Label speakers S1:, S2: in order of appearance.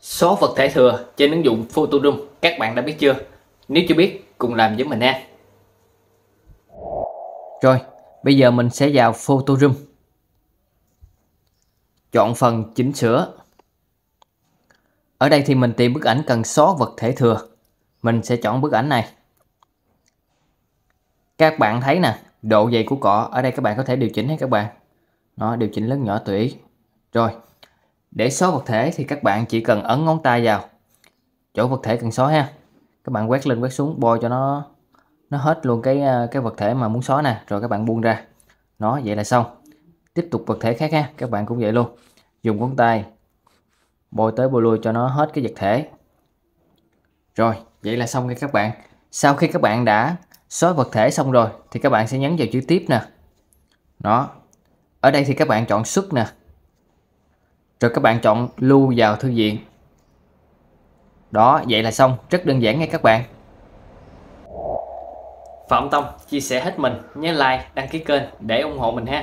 S1: Số vật thể thừa trên ứng dụng Photodoom các bạn đã biết chưa? Nếu chưa biết, cùng làm với mình nha. Rồi, bây giờ mình sẽ vào Photodoom. Chọn phần chỉnh sửa. Ở đây thì mình tìm bức ảnh cần xóa vật thể thừa. Mình sẽ chọn bức ảnh này. Các bạn thấy nè, độ dày của cọ ở đây các bạn có thể điều chỉnh hay các bạn. Nó điều chỉnh lớn nhỏ tùy ý. Rồi, để xóa vật thể thì các bạn chỉ cần ấn ngón tay vào chỗ vật thể cần xóa ha. Các bạn quét lên quét xuống bôi cho nó nó hết luôn cái à, cái vật thể mà muốn xóa nè, rồi các bạn buông ra. Nó vậy là xong. Tiếp tục vật thể khác ha, các bạn cũng vậy luôn. Dùng ngón tay bôi tới bôi lui cho nó hết cái vật thể. Rồi, vậy là xong nha các bạn. Sau khi các bạn đã xóa vật thể xong rồi thì các bạn sẽ nhấn vào chữ tiếp nè. Đó. Ở đây thì các bạn chọn xuất nè rồi các bạn chọn lưu vào thư viện đó vậy là xong rất đơn giản nghe các bạn
S2: Phạm Tông chia sẻ hết mình nhớ like đăng ký kênh để ủng hộ mình ha